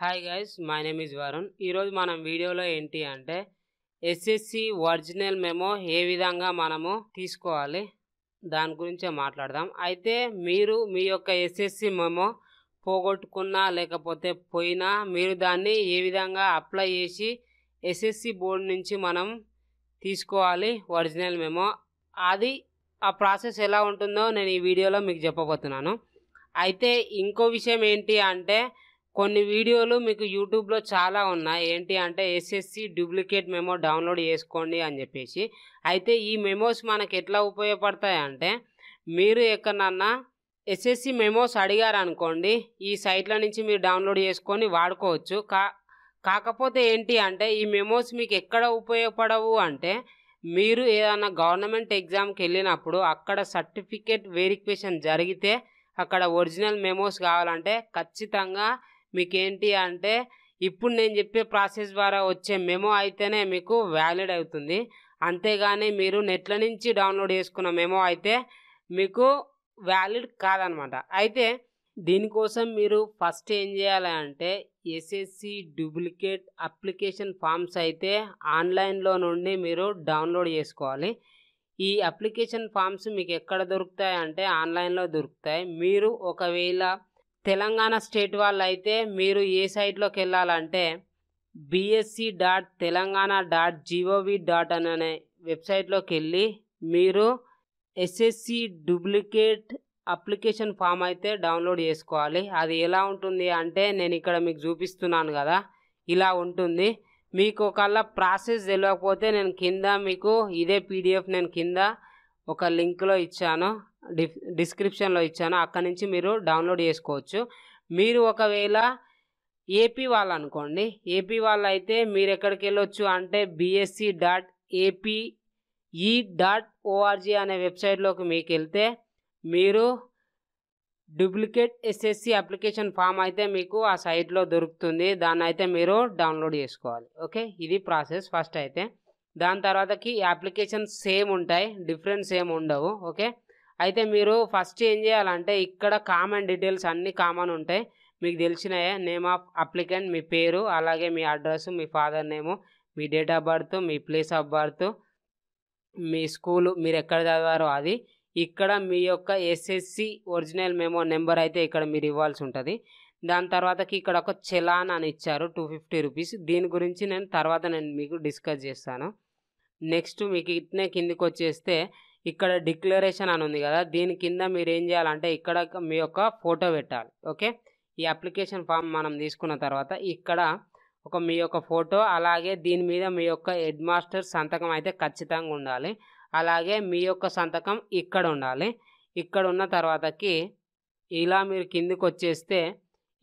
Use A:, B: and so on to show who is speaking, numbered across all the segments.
A: hi guys my name is Varun ఈరోజు మనం వీడియోలో ఏంటి అంటే ఎస్ఎస్సి ఒరిజినల్ మెమో ఏ విధంగా మనము తీసుకోవాలి దాని గురించే మాట్లాడదాం అయితే మీరు మీ యొక్క ఎస్ఎస్సి మెమో పోగొట్టుకున్నా లేకపోతే పోయినా మీరు దాన్ని ఏ విధంగా అప్లై చేసి ఎస్ఎస్సి బోర్డు నుంచి మనం తీసుకోవాలి ఒరిజినల్ మెమో అది ఆ ప్రాసెస్ ఎలా ఉంటుందో నేను ఈ వీడియోలో మీకు చెప్పబోతున్నాను అయితే ఇంకో విషయం ఏంటి అంటే కొన్ని వీడియోలు మీకు యూట్యూబ్లో చాలా ఉన్నాయి ఏంటి అంటే ఎస్ఎస్సి డూప్లికేట్ మెమో డౌన్లోడ్ చేసుకోండి అని చెప్పేసి అయితే ఈ మెమోస్ మనకు ఎట్లా ఉపయోగపడతాయి అంటే మీరు ఎక్కడన్నా ఎస్ఎస్సి మెమోస్ అడిగారు అనుకోండి ఈ సైట్ల నుంచి మీరు డౌన్లోడ్ చేసుకొని వాడుకోవచ్చు కా కాకపోతే ఏంటి అంటే ఈ మెమోస్ మీకు ఎక్కడ ఉపయోగపడవు అంటే మీరు ఏదైనా గవర్నమెంట్ ఎగ్జామ్కి వెళ్ళినప్పుడు అక్కడ సర్టిఫికేట్ వెరిఫికేషన్ జరిగితే అక్కడ ఒరిజినల్ మెమోస్ కావాలంటే ఖచ్చితంగా మీకేంటి అంటే ఇప్పుడు నేను చెప్పే ప్రాసెస్ ద్వారా వచ్చే మెమో అయితేనే మీకు వ్యాలిడ్ అవుతుంది అంతేగాని మీరు నెట్ల నుంచి డౌన్లోడ్ చేసుకున్న మెమో అయితే మీకు వ్యాలిడ్ కాదనమాట అయితే దీనికోసం మీరు ఫస్ట్ ఏం చేయాలి అంటే ఎస్ఎస్సి డూప్లికేట్ అప్లికేషన్ ఫామ్స్ అయితే ఆన్లైన్లో నుండి మీరు డౌన్లోడ్ చేసుకోవాలి ఈ అప్లికేషన్ ఫామ్స్ మీకు ఎక్కడ దొరుకుతాయి అంటే ఆన్లైన్లో దొరుకుతాయి మీరు ఒకవేళ తెలంగాణ స్టేట్ వాళ్ళు అయితే మీరు ఏ సైట్లోకి వెళ్ళాలంటే BSE dot Telangana dot G O V వెబ్సైట్లోకి వెళ్ళి మీరు ఎస్ఎస్సి డూప్లికేట్ అప్లికేషన్ ఫామ్ అయితే డౌన్లోడ్ చేసుకోవాలి అది ఎలా ఉంటుంది అంటే నేను ఇక్కడ మీకు చూపిస్తున్నాను కదా ఇలా ఉంటుంది మీకు ఒకళ్ళ ప్రాసెస్ తెలియకపోతే నేను కింద మీకు ఇదే పీడిఎఫ్ నేను కింద ఒక లింక్లో ఇచ్చాను డిస్క్రిప్షన్లో ఇచ్చాను అక్కడ నుంచి మీరు డౌన్లోడ్ చేసుకోవచ్చు మీరు ఒకవేళ ఏపీ వాళ్ళు అనుకోండి ఏపీ వాళ్ళు అయితే మీరు ఎక్కడికి వెళ్ళొచ్చు అంటే బీఎస్సీ డాట్ ఏపీ ఈ డాట్ ఓఆర్జీ అనే వెబ్సైట్లోకి మీకు వెళ్తే మీరు డూప్లికేట్ ఎస్ఎస్సి అప్లికేషన్ ఫామ్ అయితే మీకు ఆ సైట్లో దొరుకుతుంది దాన్ని అయితే మీరు డౌన్లోడ్ చేసుకోవాలి ఓకే ఇది ప్రాసెస్ ఫస్ట్ అయితే దాని తర్వాతకి అప్లికేషన్ సేమ్ ఉంటాయి డిఫరెన్స్ ఏమి ఉండవు ఓకే అయితే మీరు ఫస్ట్ ఏం చేయాలంటే ఇక్కడ కామన్ డీటెయిల్స్ అన్ని కామన్ ఉంటాయి మీకు తెలిసినాయే నేమ్ ఆఫ్ అప్లికెంట్ మీ పేరు అలాగే మీ అడ్రస్ మీ ఫాదర్ నేము మీ డేట్ ఆఫ్ బర్త్ మీ ప్లేస్ ఆఫ్ బర్త్ మీ స్కూలు మీరు ఎక్కడ చదివారో అది ఇక్కడ మీ యొక్క ఎస్ఎస్సి ఒరిజినల్ మేమో నెంబర్ అయితే ఇక్కడ మీరు ఇవ్వాల్సి ఉంటుంది దాని తర్వాతకి ఇక్కడ ఒక చెలాన్ అని ఇచ్చారు టూ ఫిఫ్టీ రూపీస్ దీని గురించి నేను తర్వాత నేను మీకు డిస్కస్ చేస్తాను నెక్స్ట్ మీకు ఇట్నే కిందికి వచ్చేస్తే ఇక్కడ డిక్లరేషన్ అని ఉంది కదా దీని కింద మీరు ఏం చేయాలంటే ఇక్కడ మీ యొక్క ఫోటో పెట్టాలి ఓకే ఈ అప్లికేషన్ ఫామ్ మనం తీసుకున్న తర్వాత ఇక్కడ ఒక మీ యొక్క ఫోటో అలాగే దీని మీద మీ యొక్క హెడ్ మాస్టర్ సంతకం అయితే ఖచ్చితంగా ఉండాలి అలాగే మీ యొక్క సంతకం ఇక్కడ ఉండాలి ఇక్కడ ఉన్న తర్వాతకి ఇలా మీరు కిందికి వచ్చేస్తే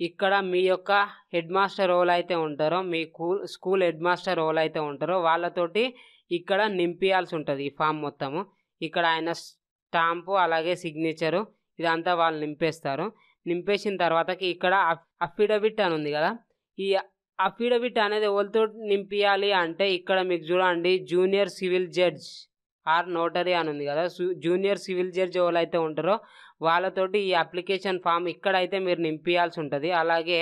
A: ఇక్కడ మీ యొక్క హెడ్ మాస్టర్ రోల్ అయితే ఉంటారో మీ స్కూల్ హెడ్ మాస్టర్ రోల్ అయితే ఉంటారో వాళ్ళతోటి ఇక్కడ నింపియాల్సి ఉంటుంది ఈ ఫామ్ మొత్తము ఇక్కడ ఆయన స్టాంపు అలాగే సిగ్నేచరు ఇదంతా వాళ్ళు నింపేస్తారు నింపేసిన తర్వాతకి ఇక్కడ అఫిడవిట్ అని ఉంది కదా ఈ అఫిడవిట్ అనేది ఎవరితో నింపియాలి అంటే ఇక్కడ మీకు చూడండి junior civil judge or notary అని ఉంది కదా జూనియర్ సివిల్ జడ్జ్ ఎవరైతే ఉంటారో వాళ్ళతోటి ఈ అప్లికేషన్ ఫామ్ ఇక్కడైతే మీరు నింపియాల్సి ఉంటుంది అలాగే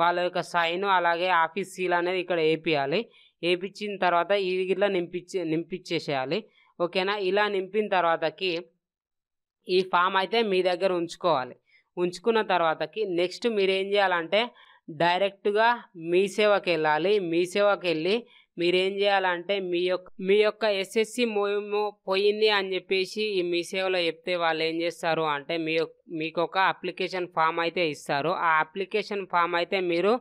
A: వాళ్ళ యొక్క సైన్ అలాగే ఆఫీస్ సీల్ అనేది ఇక్కడ వేపియాలి వేపించిన తర్వాత ఈ గిట్లా నింపించే నింపించేసేయాలి ఓకేనా ఇలా నింపిన తర్వాతకి ఈ ఫామ్ అయితే మీ దగ్గర ఉంచుకోవాలి ఉంచుకున్న తర్వాతకి నెక్స్ట్ మీరు ఏం చేయాలంటే డైరెక్ట్గా మీ సేవకి వెళ్ళాలి మీ సేవకి వెళ్ళి మీరేం చేయాలంటే మీ యొక్క మీ యొక్క ఎస్ఎస్సి మోయము పోయింది అని చెప్పేసి ఈ మీ సేవలో చెప్తే వాళ్ళు ఏం చేస్తారు అంటే మీ మీకు ఒక అప్లికేషన్ ఫామ్ అయితే ఇస్తారు ఆ అప్లికేషన్ ఫామ్ అయితే మీరు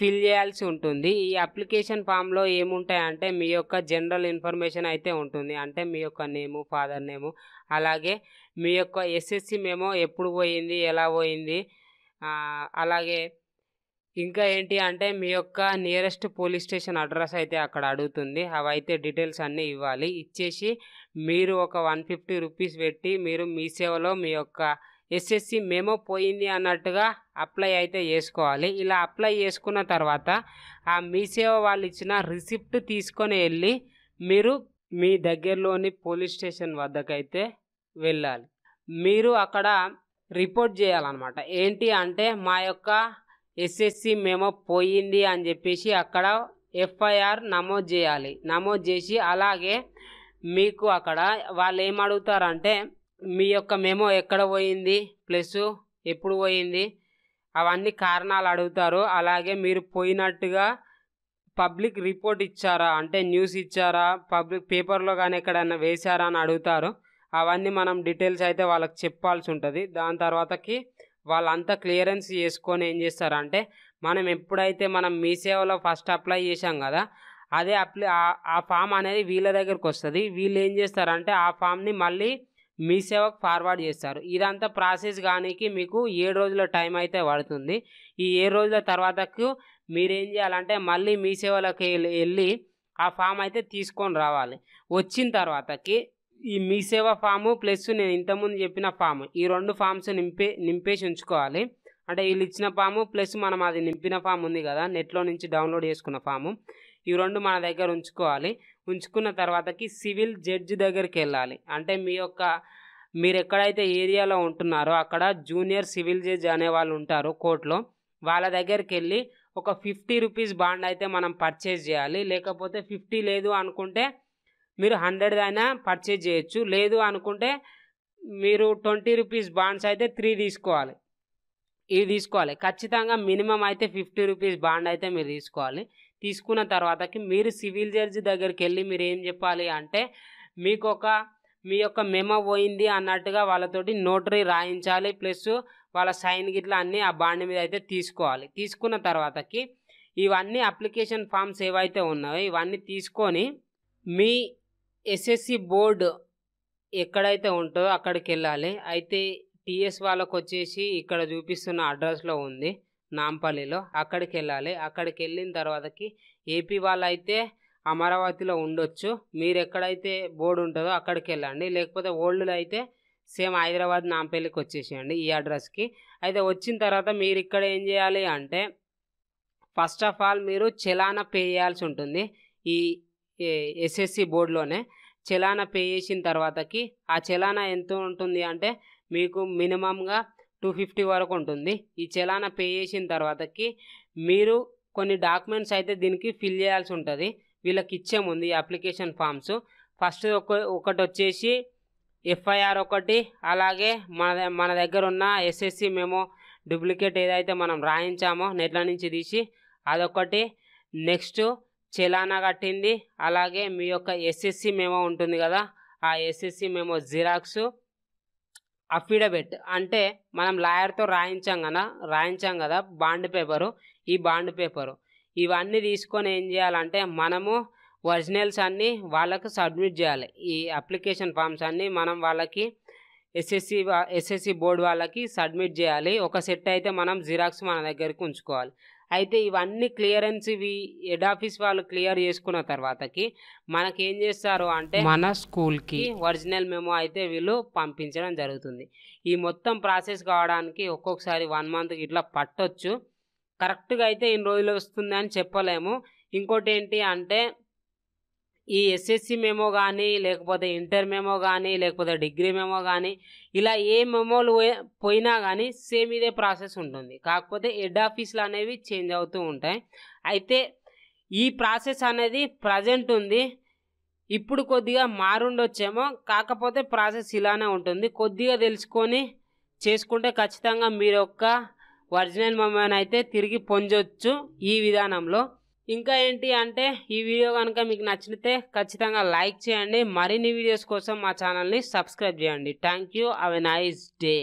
A: ఫిల్ చేయాల్సి ఉంటుంది ఈ అప్లికేషన్ ఫామ్లో ఏముంటాయంటే మీ యొక్క జనరల్ ఇన్ఫర్మేషన్ అయితే ఉంటుంది అంటే మీ యొక్క నేము ఫాదర్ నేము అలాగే మీ యొక్క ఎస్ఎస్సి మేమో ఎప్పుడు పోయింది ఎలా పోయింది అలాగే ఇంకా ఏంటి అంటే మీ యొక్క నియరెస్ట్ పోలీస్ స్టేషన్ అడ్రస్ అయితే అక్కడ అడుగుతుంది అవైతే డీటెయిల్స్ అన్నీ ఇవ్వాలి ఇచ్చేసి మీరు ఒక వన్ ఫిఫ్టీ రూపీస్ పెట్టి మీరు మీ సేవలో మీ యొక్క ఎస్ఎస్సి మేమో పోయింది అన్నట్టుగా అప్లై అయితే చేసుకోవాలి ఇలా అప్లై చేసుకున్న తర్వాత ఆ మీ సేవ వాళ్ళు ఇచ్చిన రిసిప్ట్ తీసుకొని వెళ్ళి మీరు మీ దగ్గరలోని పోలీస్ స్టేషన్ వద్దకైతే వెళ్ళాలి మీరు అక్కడ రిపోర్ట్ చేయాలన్నమాట ఏంటి అంటే మా యొక్క ఎస్ఎస్సి మేమో పోయింది అని చెప్పేసి అక్కడ ఎఫ్ఐఆర్ నమోదు చేయాలి నమోదు చేసి అలాగే మీకు అక్కడ వాళ్ళు ఏం అడుగుతారంటే మీ యొక్క మెమో ఎక్కడ పోయింది ప్లస్ ఎప్పుడు పోయింది అవన్నీ కారణాలు అడుగుతారు అలాగే మీరు పోయినట్టుగా పబ్లిక్ రిపోర్ట్ ఇచ్చారా అంటే న్యూస్ ఇచ్చారా పబ్లిక్ పేపర్లో కానీ ఎక్కడైనా వేశారా అని అడుగుతారు అవన్నీ మనం డీటెయిల్స్ అయితే వాళ్ళకి చెప్పాల్సి ఉంటుంది దాని తర్వాతకి వాళ్ళంతా క్లియరెన్స్ చేసుకొని ఏం చేస్తారంటే మనం ఎప్పుడైతే మనం మీ సేవలో ఫస్ట్ అప్లై చేశాం కదా అదే అప్లై ఆ ఫామ్ అనేది వీళ్ళ దగ్గరికి వస్తుంది వీళ్ళు ఏం చేస్తారంటే ఆ ఫామ్ని మళ్ళీ మీ సేవకు ఫార్వర్డ్ చేస్తారు ఇదంతా ప్రాసెస్ కానీకి మీకు ఏడు రోజుల టైం అయితే పడుతుంది ఈ ఏడు రోజుల తర్వాతకు మీరేం చేయాలంటే మళ్ళీ మీ సేవలకు వెళ్ళి ఆ ఫామ్ అయితే తీసుకొని రావాలి వచ్చిన తర్వాతకి ఈ మీ సేవ ఫాము ప్లస్ నేను ఇంతకుముందు చెప్పిన ఫామ్ ఈ రెండు ఫామ్స్ నింపే నింపేసి ఉంచుకోవాలి అంటే వీళ్ళు ఇచ్చిన ఫాము ప్లస్ మనం అది నింపిన ఫామ్ ఉంది కదా నెట్లో నుంచి డౌన్లోడ్ చేసుకున్న ఫాము ఈ రెండు మన దగ్గర ఉంచుకోవాలి ఉంచుకున్న తర్వాతకి సివిల్ జడ్జి దగ్గరికి వెళ్ళాలి అంటే మీ యొక్క మీరు ఎక్కడైతే ఏరియాలో ఉంటున్నారో అక్కడ జూనియర్ సివిల్ జడ్జ్ అనే వాళ్ళు ఉంటారు కోర్టులో వాళ్ళ దగ్గరికి వెళ్ళి ఒక ఫిఫ్టీ రూపీస్ బాండ్ అయితే మనం పర్చేజ్ చేయాలి లేకపోతే ఫిఫ్టీ లేదు అనుకుంటే మీరు హండ్రెడ్ అయినా పర్చేజ్ చేయొచ్చు లేదు అనుకుంటే మీరు ట్వంటీ రూపీస్ బాండ్స్ అయితే త్రీ తీసుకోవాలి ఇది తీసుకోవాలి ఖచ్చితంగా మినిమం అయితే ఫిఫ్టీ రూపీస్ బాండ్ అయితే మీరు తీసుకోవాలి తీసుకున్న తర్వాతకి మీరు సివిల్ జడ్జి దగ్గరికి వెళ్ళి మీరు ఏం చెప్పాలి అంటే మీకు ఒక మీ యొక్క మెమో పోయింది అన్నట్టుగా వాళ్ళతోటి నోటరీ రాయించాలి ప్లస్ వాళ్ళ సైన్ గిట్లా అన్నీ ఆ బాండ్ మీద అయితే తీసుకోవాలి తీసుకున్న తర్వాతకి ఇవన్నీ అప్లికేషన్ ఫామ్స్ ఏవైతే ఉన్నాయో ఇవన్నీ తీసుకొని మీ ఎస్ఎస్సి బోర్డు ఎక్కడైతే ఉంటుందో అక్కడికి వెళ్ళాలి అయితే టీఎస్ వాళ్ళకు వచ్చేసి ఇక్కడ చూపిస్తున్న అడ్రస్లో ఉంది నాంపల్లిలో అక్కడికి వెళ్ళాలి అక్కడికి వెళ్ళిన తర్వాతకి ఏపీ వాళ్ళైతే అమరావతిలో ఉండొచ్చు మీరు ఎక్కడైతే బోర్డు ఉంటుందో అక్కడికి వెళ్ళండి లేకపోతే ఓల్డ్లో అయితే సేమ్ హైదరాబాద్ నాంపల్లికి వచ్చేసేయండి ఈ అడ్రస్కి అయితే వచ్చిన తర్వాత మీరు ఇక్కడ ఏం చేయాలి అంటే ఫస్ట్ ఆఫ్ ఆల్ మీరు చలానా పే చేయాల్సి ఉంటుంది ఈ ఎస్ఎస్సి బోర్డులోనే చలానా పే చేసిన తర్వాతకి ఆ చలానా ఎంత ఉంటుంది అంటే మీకు మినిమంగా టూ ఫిఫ్టీ వరకు ఉంటుంది ఈ చలాన పే చేసిన తర్వాతకి మీరు కొన్ని డాక్యుమెంట్స్ అయితే దీనికి ఫిల్ చేయాల్సి ఉంటుంది వీళ్ళకి ఇచ్చే ముందు ఈ అప్లికేషన్ ఫామ్స్ ఫస్ట్ ఒక ఒకటి వచ్చేసి ఎఫ్ఐఆర్ ఒకటి అలాగే మన మన దగ్గర ఉన్న ఎస్ఎస్సి మేము డూప్లికేట్ ఏదైతే మనం రాయించామో నెట్ల నుంచి తీసి అదొకటి నెక్స్ట్ చలానా కట్టింది అలాగే మీ యొక్క ఎస్ఎస్సి మేమో ఉంటుంది కదా ఆ ఎస్ఎస్సి మేమో జిరాక్స్ అఫిడవిట్ అంటే మనం లాయర్తో రాయించాం కదా రాయించాం కదా బాండ్ పేపరు ఈ బాండ్ పేపరు ఇవన్నీ తీసుకొని ఏం చేయాలంటే మనము ఒరిజినల్స్ అన్నీ వాళ్ళకు సబ్మిట్ చేయాలి ఈ అప్లికేషన్ ఫామ్స్ అన్నీ మనం వాళ్ళకి ఎస్ఎస్సి ఎస్ఎస్సి బోర్డు వాళ్ళకి సబ్మిట్ చేయాలి ఒక సెట్ అయితే మనం జిరాక్స్ మన దగ్గరికి ఉంచుకోవాలి అయితే ఇవన్నీ క్లియరెన్స్ ఇవి హెడ్ ఆఫీస్ వాళ్ళు క్లియర్ చేసుకున్న తర్వాతకి మనకేం చేస్తారు అంటే మన స్కూల్కి ఒరిజినల్ మెమో అయితే వీళ్ళు పంపించడం జరుగుతుంది ఈ మొత్తం ప్రాసెస్ కావడానికి ఒక్కొక్కసారి వన్ మంత్ ఇట్లా పట్టొచ్చు కరెక్ట్గా అయితే ఇన్ని రోజులు వస్తుంది అని చెప్పలేము ఇంకోటి ఏంటి అంటే ఈ ఎస్ఎస్సి మేమో కానీ లేకపోతే ఇంటర్ మేమో కానీ లేకపోతే డిగ్రీ మేమో కానీ ఇలా ఏ మెమోలు పోయినా కానీ సేమ్ ఇదే ప్రాసెస్ ఉంటుంది కాకపోతే హెడ్ ఆఫీసులు అనేవి చేంజ్ అవుతూ ఉంటాయి అయితే ఈ ప్రాసెస్ అనేది ప్రజెంట్ ఉంది ఇప్పుడు కొద్దిగా మారుండొచ్చేమో కాకపోతే ప్రాసెస్ ఇలానే ఉంటుంది కొద్దిగా తెలుసుకొని చేసుకుంటే ఖచ్చితంగా మీరు ఒక్క ఒరిజినల్ మెమోని అయితే తిరిగి పొందొచ్చు ఈ విధానంలో ఇంకా ఏంటి అంటే ఈ వీడియో కనుక మీకు నచ్చితే ఖచ్చితంగా లైక్ చేయండి మరిన్ని వీడియోస్ కోసం మా ఛానల్ని సబ్స్క్రైబ్ చేయండి థ్యాంక్ యూ అవ్ ఎ నైస్ డే